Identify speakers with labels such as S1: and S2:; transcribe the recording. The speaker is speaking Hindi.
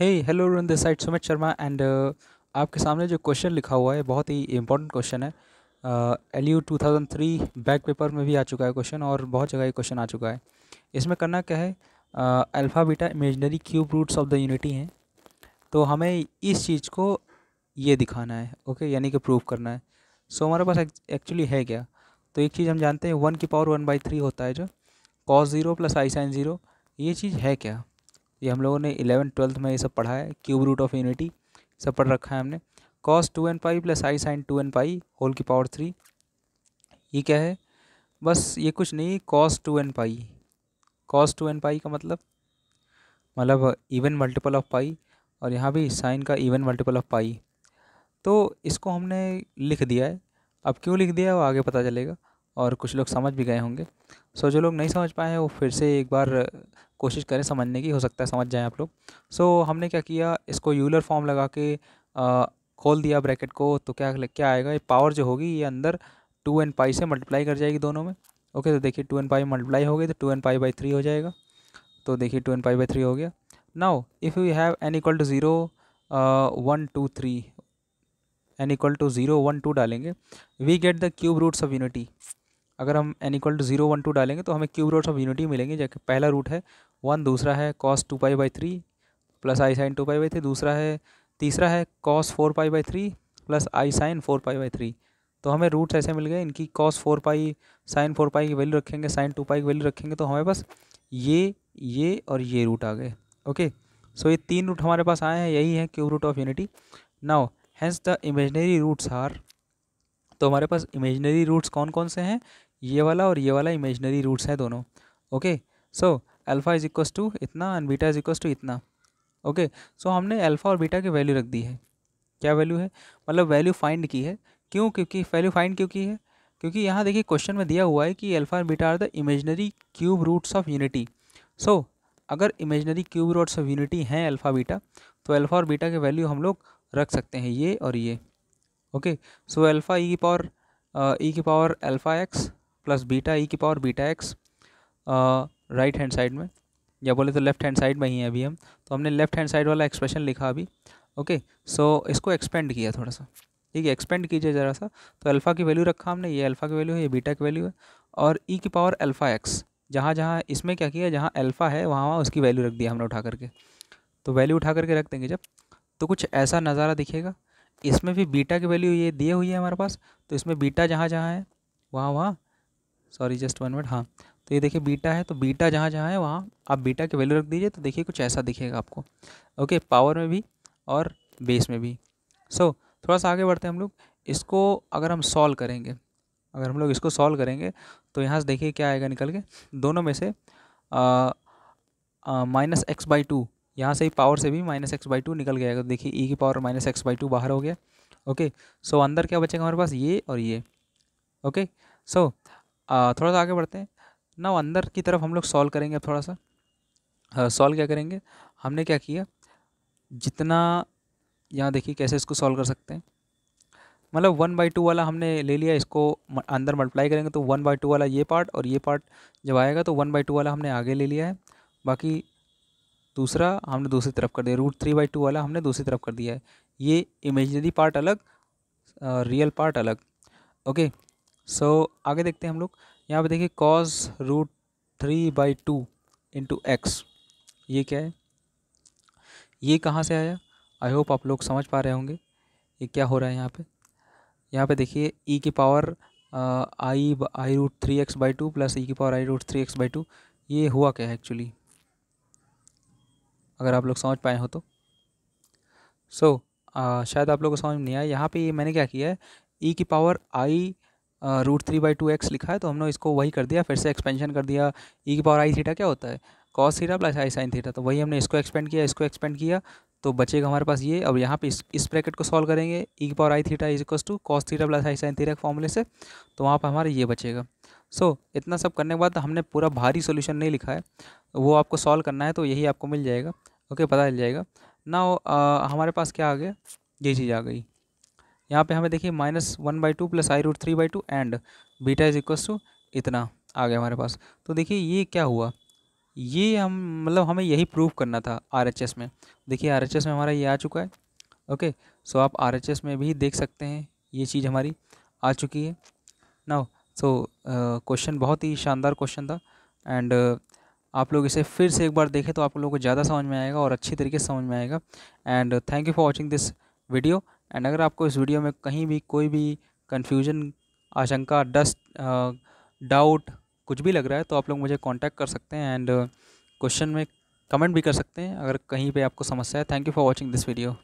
S1: है हेलो रन this side Sumit Sharma and आपके सामने जो क्वेश्चन लिखा हुआ है बहुत ही इंपॉर्टेंट क्वेश्चन है L U two thousand three back paper में भी आ चुका है क्वेश्चन और बहुत जगह ये क्वेश्चन आ चुका है इसमें करना क्या है alpha beta imaginary cube roots of the unity हैं तो हमें इस चीज़ को ये दिखाना है ओके यानी कि प्रूव करना है सो so, हमारे पास एक्चुअली है क्या तो एक चीज़ हम जानते हैं वन की पावर वन बाई थ्री होता है जो cos zero plus i sine zero ये चीज़ है क्या ये हम लोगों ने इलेवन ट्वेल्थ में ये सब पढ़ा है क्यूब रूट ऑफ यूनिटी सब पढ़ रखा है हमने cos two n pi plus i sine two n pi whole की पावर थ्री ये क्या है बस ये कुछ नहीं cos two n pi cos two n pi का मतलब मतलब इवन मल्टीपल ऑफ पाई और यहाँ भी साइन का इवन मल्टीपल ऑफ पाई तो इसको हमने लिख दिया है अब क्यों लिख दिया है वो आगे पता चलेगा और कुछ लोग समझ भी गए होंगे सो जो लोग नहीं समझ पाए हैं वो फिर से एक बार कोशिश करें समझने की हो सकता है समझ जाएं आप लोग सो so, हमने क्या किया इसको यूलर फॉर्म लगा के खोल दिया ब्रैकेट को तो क्या क्या आएगा ये पावर जो होगी ये अंदर टू एन पाई से मल्टीप्लाई कर जाएगी दोनों में ओके तो देखिए टू एन पाई मल्टीप्लाई हो गई तो two n pi by three हो जाएगा तो देखिए two n pi by three हो गया now if you have n equal to zero one two three n equal to zero one two डालेंगे we get the cube roots of unity अगर हम n equal to zero one two डालेंगे तो हमें क्यूब रूट्स ऑफ यूनिटी मिलेंगे जबकि पहला रूट है वन दूसरा है cos two pi by three plus i sine two pi by three दूसरा है तीसरा है cos four pi by three plus i sine four pi by three तो हमें रूट्स ऐसे मिल गए इनकी cos four pi sine four pi की वैल्यू रखेंगे साइन टू पाई की वैल्यू रखेंगे तो हमारे पास ये ये और ये रूट आ गए ओके सो ये तीन रूट हमारे पास आए हैं यही है cube root of unity now hence the imaginary roots are तो हमारे पास इमेजनरी रूट्स कौन कौन से हैं ये वाला और ये वाला इमेजनरी रूट्स है दोनों okay so alpha is equals to इतना and beta is equals to इतना ओके सो हमने अल्फ़ा और बीटा की वैल्यू रख दी है क्या वैल्यू है मतलब वैल्यू फाइंड की है क्यों क्योंकि वैल्यू फाइंड क्यों की है क्योंकि यहाँ देखिए क्वेश्चन में दिया हुआ है कि alpha and beta are the imaginary cube roots of unity so अगर imaginary cube roots of unity हैं अल्फ़ा बीटा तो अल्फ़ा और बीटा के वैल्यू हम लोग रख सकते हैं ये और ये ओके सो अल्फ़ा ई की पावर ई की power alpha x plus beta e की power beta x right hand side में या बोले तो लेफ्ट हैंड साइड में ही है अभी हम तो हमने लेफ्ट हैंड साइड वाला एक्सप्रेशन लिखा अभी ओके सो इसको एक्सपेंड किया थोड़ा सा ठीक है एक्सपेंड कीजिए ज़रा सा तो अल्फ़ा की वैल्यू रखा हमने ये अल्फ़ा की वैल्यू है ये बीटा की वैल्यू है और ई e की पावर अल्फ़ा एक्स जहाँ जहाँ इसमें क्या किया जहाँ अल्फ़ा है वहाँ वहाँ उसकी वैल्यू रख दिया हमने उठा करके तो वैल्यू उठा करके रख देंगे जब तो कुछ ऐसा नज़ारा दिखेगा इसमें भी बीटा की वैल्यू ये दिए हुई है हमारे पास तो इसमें बीटा जहाँ जहाँ है वहाँ वहाँ सॉरी जस्ट वन मिनट हाँ तो ये देखिए बीटा है तो बीटा जहाँ जहाँ है वहाँ आप बीटा की वैल्यू रख दीजिए तो देखिए कुछ ऐसा दिखेगा आपको ओके पावर में भी और बेस में भी सो so, थोड़ा सा आगे बढ़ते हैं हम लोग इसको अगर हम सॉल्व करेंगे अगर हम लोग इसको सॉल्व करेंगे तो यहाँ से देखिए क्या आएगा निकल के दोनों में से माइनस एक्स बाई टू यहाँ से ही पावर से भी माइनस एक्स बाई टू निकल गया तो देखिए ई e की power minus x by two बाहर हो गया ओके सो अंदर क्या बचेगा हमारे पास ये और ये ओके सो थोड़ा सा आगे बढ़ते हैं ना अंदर की तरफ हम लोग सॉल्व करेंगे अब थोड़ा सा सॉल्व क्या करेंगे हमने क्या किया जितना यहाँ देखिए कैसे इसको सॉल्व कर सकते हैं मतलब वन बाई टू वाला हमने ले लिया इसको अंदर मल्टीप्लाई करेंगे तो वन बाई टू वाला ये पार्ट और ये पार्ट जब आएगा तो वन बाई टू वाला हमने आगे ले लिया है बाकी दूसरा हमने दूसरी तरफ कर दिया रूट थ्री बाई टू वाला हमने दूसरी तरफ कर दिया है ये इमेजनरी पार्ट अलग रियल पार्ट अलग ओके सो so, आगे देखते हैं हम लोग यहाँ पे देखिए cos root three by two into x ये क्या है ये कहाँ से आया आई होप आप लोग समझ पा रहे होंगे ये क्या हो रहा है यहाँ पे यहाँ पे देखिए ई e की power i i root three x by two plus e की power i root three x by two ये हुआ क्या है एक्चुअली अगर आप लोग समझ पाए हो तो सो so, शायद आप लोग को समझ नहीं आया यहाँ पे ये मैंने क्या किया है ई e की power i root three by two x लिखा है तो हमने इसको वही कर दिया फिर से एक्सपेंशन कर दिया ई e की पावर आई थीटा क्या होता है cos theta plus i sine theta तो वही हमने इसको एक्सपेंड किया इसको एक्सपेंड किया तो बचेगा हमारे पास ये अब यहाँ पे इस इस ब्रैकेट को सॉल्व करेंगे ई e की power i theta is equals to cos theta plus i sine theta के फॉर्मूले से तो वहाँ पर हमारा ये बचेगा सो so, इतना सब करने के बाद हमने पूरा भारी सोल्यूशन नहीं लिखा है वो आपको सॉल्व करना है तो यही आपको मिल जाएगा ओके पता चल जाएगा ना हमारे पास क्या आ गया ये चीज़ आ गई यहाँ पे हमें देखिए minus one by two plus i root three by two and beta is equals to इतना आ गया हमारे पास तो देखिए ये क्या हुआ ये हम मतलब हमें यही प्रूव करना था आर एच एस में देखिए आर एच एस में हमारा ये आ चुका है ओके सो आप आर एच एस में भी देख सकते हैं ये चीज़ हमारी आ चुकी है नाउ सो क्वेश्चन बहुत ही शानदार क्वेश्चन था एंड आप लोग इसे फिर से एक बार देखें तो आप लोगों को ज़्यादा समझ में आएगा और अच्छी तरीके से समझ में आएगा and thank you for watching this video and अगर आपको इस वीडियो में कहीं भी कोई भी कन्फ्यूजन आशंका डस्ट डाउट कुछ भी लग रहा है तो आप लोग मुझे कांटेक्ट कर सकते हैं एंड क्वेश्चन में कमेंट भी कर सकते हैं अगर कहीं पे आपको समस्या है thank you for watching this video